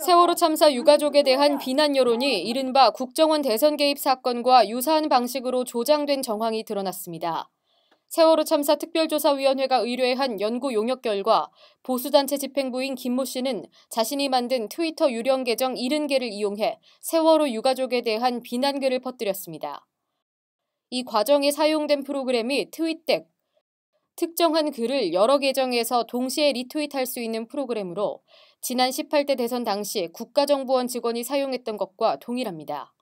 세월호 참사 유가족에 대한 비난 여론이 이른바 국정원 대선 개입 사건과 유사한 방식으로 조장된 정황이 드러났습니다. 세월호 참사 특별조사위원회가 의뢰한 연구 용역 결과 보수단체 집행부인 김모 씨는 자신이 만든 트위터 유령 계정 70개를 이용해 세월호 유가족에 대한 비난글을 퍼뜨렸습니다. 이 과정에 사용된 프로그램이 트윗덱, 특정한 글을 여러 계정에서 동시에 리트윗할 수 있는 프로그램으로 지난 18대 대선 당시 국가정보원 직원이 사용했던 것과 동일합니다.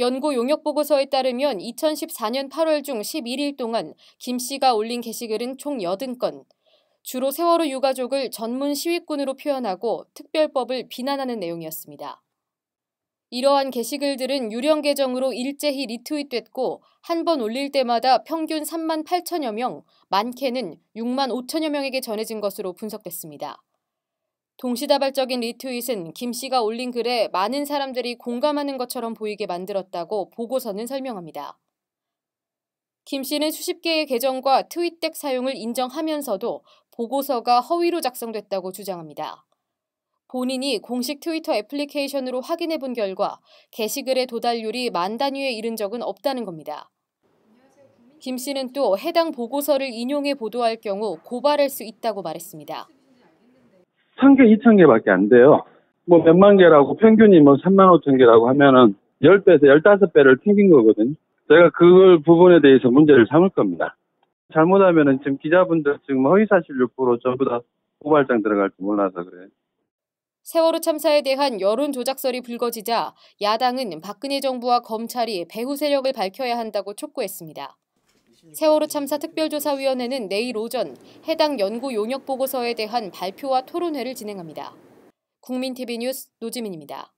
연구 용역 보고서에 따르면 2014년 8월 중 11일 동안 김 씨가 올린 게시글은 총 80건, 주로 세월호 유가족을 전문 시위꾼으로 표현하고 특별법을 비난하는 내용이었습니다. 이러한 게시글들은 유령 계정으로 일제히 리트윗됐고 한 번 올릴 때마다 평균 3만 8천여 명, 많게는 6만 5천여 명에게 전해진 것으로 분석됐습니다. 동시다발적인 리트윗은 김 씨가 올린 글에 많은 사람들이 공감하는 것처럼 보이게 만들었다고 보고서는 설명합니다. 김 씨는 수십 개의 계정과 트윗덱 사용을 인정하면서도 보고서가 허위로 작성됐다고 주장합니다. 본인이 공식 트위터 애플리케이션으로 확인해 본 결과 게시글의 도달률이 만 단위에 이른 적은 없다는 겁니다. 김 씨는 또 해당 보고서를 인용해 보도할 경우 고발할 수 있다고 말했습니다. 3개 2000개밖에 안 돼요. 뭐 몇만 개라고 평균이 뭐 3만 5천 개라고 하면은 10배에서 15배를 튕긴 거거든요. 제가 그걸 부분에 대해서 문제를 삼을 겁니다. 잘못하면은 지금 기자분들 지금 허위사실 유포로 전부 다 고발장 들어갈지 몰라서 그래요. 세월호 참사에 대한 여론 조작설이 불거지자 야당은 박근혜 정부와 검찰이 배후 세력을 밝혀야 한다고 촉구했습니다. 세월호 참사 특별조사위원회는 내일 오전 해당 연구 용역 보고서에 대한 발표와 토론회를 진행합니다. 국민TV 뉴스 노지민입니다.